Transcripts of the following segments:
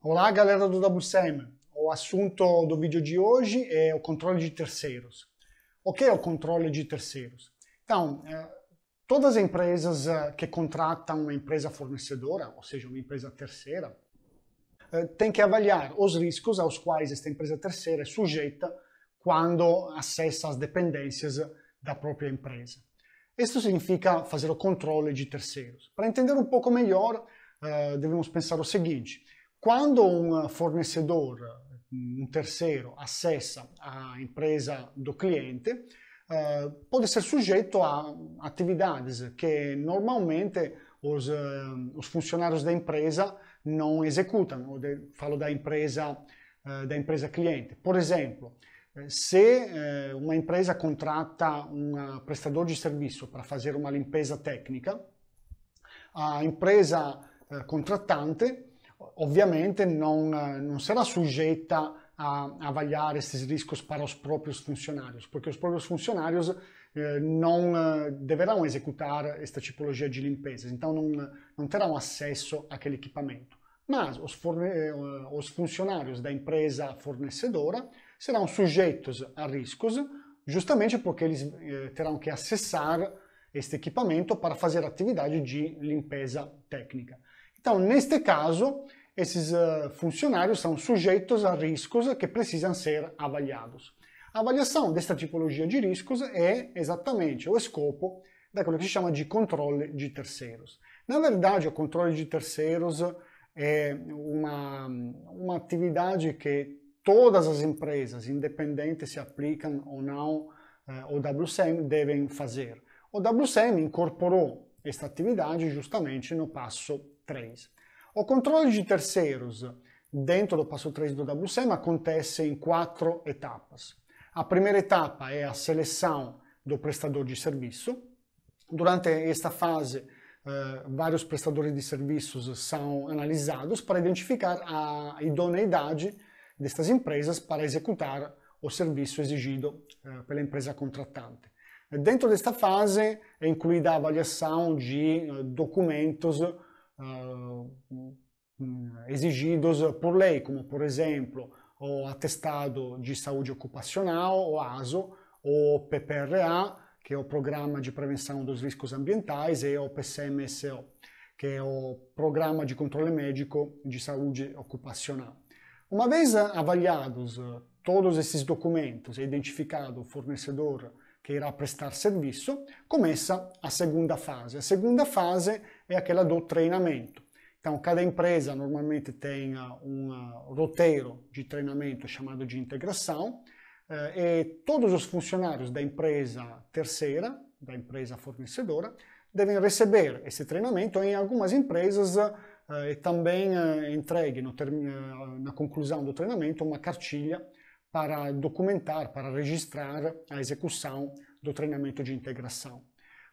Olá, galera do WSEM. O assunto do vídeo de hoje é o controle de terceiros. O que é o controle de terceiros? Então, é, todas as empresas é, que contratam uma empresa fornecedora, ou seja, uma empresa terceira, é, tem que avaliar os riscos aos quais esta empresa terceira é sujeita quando acessa as dependências da própria empresa. Isso significa fazer o controle de terceiros. Para entender um pouco melhor, eh, devemos pensar o seguinte: quando um eh, fornecedor, eh, um terceiro, acessa a empresa do cliente, pode ser sujeito a atividades que normalmente os, os funcionários da empresa não executam, ou falo da empresa, da empresa cliente. Por exemplo, se eh, uma empresa contrata um ah, prestador de serviço para fazer uma limpeza técnica, a empresa eh, contratante ovviamente não, eh, não será sujeita a avaliar esses riscos para os próprios funcionários, porque os próprios funcionários não deverão executar esta tipologia de limpeza, então não, não terão acesso àquele equipamento. Mas os funcionários da empresa fornecedora serão sujeitos a riscos, justamente porque eles eh, terão que acessar este equipamento para fazer atividade de limpeza técnica. Então, neste caso, esses eh, funcionários são sujeitos a riscos que precisam ser avaliados. A avaliação desta tipologia de riscos é exatamente o escopo daquilo que se chama de controle de terceiros. Na verdade, o controle de terceiros é uma, uma atividade que todas as empresas, independente se aplicam ou não eh, o WSEM, devem fazer. O WSEM incorporou esta atividade justamente no passo 3. O controle de terceiros dentro do passo 3 do WSEM acontece em quatro etapas. A primeira etapa é a seleção do prestador de serviço. Durante esta fase, eh, vários prestadores de serviços são analisados para identificar a idoneidade destas empresas para executar o serviço exigido eh, pela empresa contratante. Dentro desta fase é incluída a avaliação de eh, documentos eh, hum, exigidos por lei, como por exemplo o atestado de saúde ocupacional, o ASO, o PPRA, que é o Programa de Prevenção dos Riscos Ambientais, e o PSMSo, que é o Programa de Controle Médico de Saúde Ocupacional. Uma vez eh, avaliados eh, todos esses documentos e identificado o fornecedor que irá prestar serviço, começa a segunda fase. A segunda fase é aquela do treinamento. Então, cada empresa normalmente tem eh, um roteiro de treinamento chamado de integração e todos os funcionários da empresa terceira, da empresa fornecedora, devem receber esse treinamento. Em algumas empresas, eh, e também eh, entregue term... Eh, na conclusão do treinamento uma cartilha para documentar, para registrar a execução do treinamento de integração.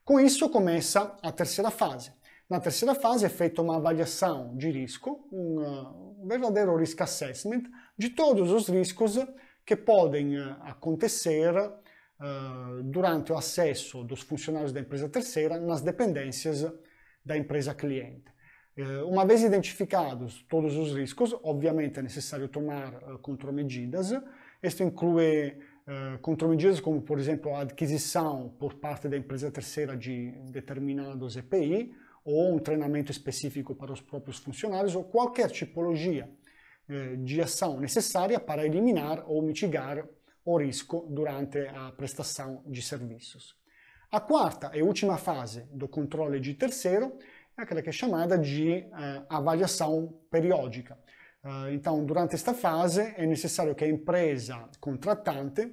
Com isso começa a terceira fase. Na terceira fase é feita uma avaliação de risco, um verdadeiro risk assessment de todos os riscos que podem acontecer durante o acesso dos funcionários da empresa terceira nas dependências da empresa cliente. Eh, uma vez identificados todos os riscos, obviamente é necessário tomar eh, contramedidas. Isto inclui eh, contramedidas como, por exemplo, a adquisição por parte da empresa terceira de determinados EPI, ou um treinamento específico para os próprios funcionários, ou qualquer tipologia de ação necessária para eliminar ou mitigar o risco durante a prestação de serviços. A quarta e última fase do controle de terceiro é aquela que é chamada de uh, avaliação periódica. Uh, então, durante esta fase, é necessário que a empresa contratante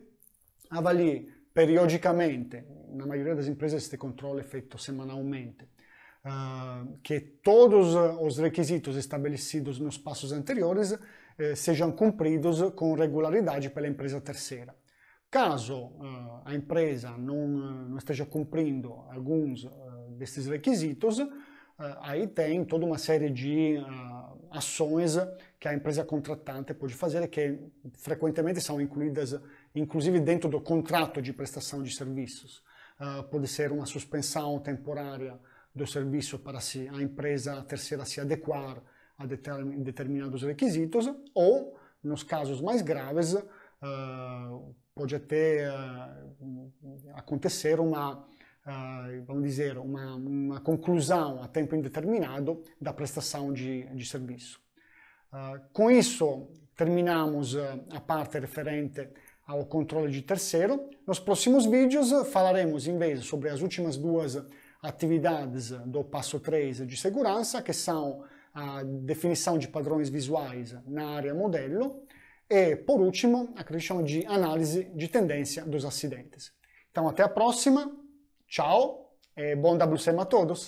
avalie periodicamente, na maioria das empresas este controle é feito semanalmente, uh, que todos os requisitos estabelecidos nos passos anteriores sejam cumpridos com regularidade pela empresa terceira. Caso a empresa não, não esteja cumprindo alguns desses requisitos, ah, aí tem toda uma série de ah, ações ah, que a empresa contratante pode fazer, que frequentemente são incluídas, inclusive, dentro do contrato de prestação de serviços. pode ser uma suspensão temporária do serviço para se a empresa terceira se adequar a determinados requisitos, ou, nos casos mais graves, pode até acontecer uma eh, vamos dizer, uma, uma conclusão a tempo indeterminado da prestação de, de serviço. Eh, com isso, terminamos eh, a parte referente ao controle de terceiro. Nos próximos vídeos falaremos, em sobre as últimas duas atividades do passo 3 de segurança, que são a definição de padrões visuais na área modelo e, por último, a questão de análise de tendência dos acidentes. Então, até a próxima! Tchau, e bom WCM a todos!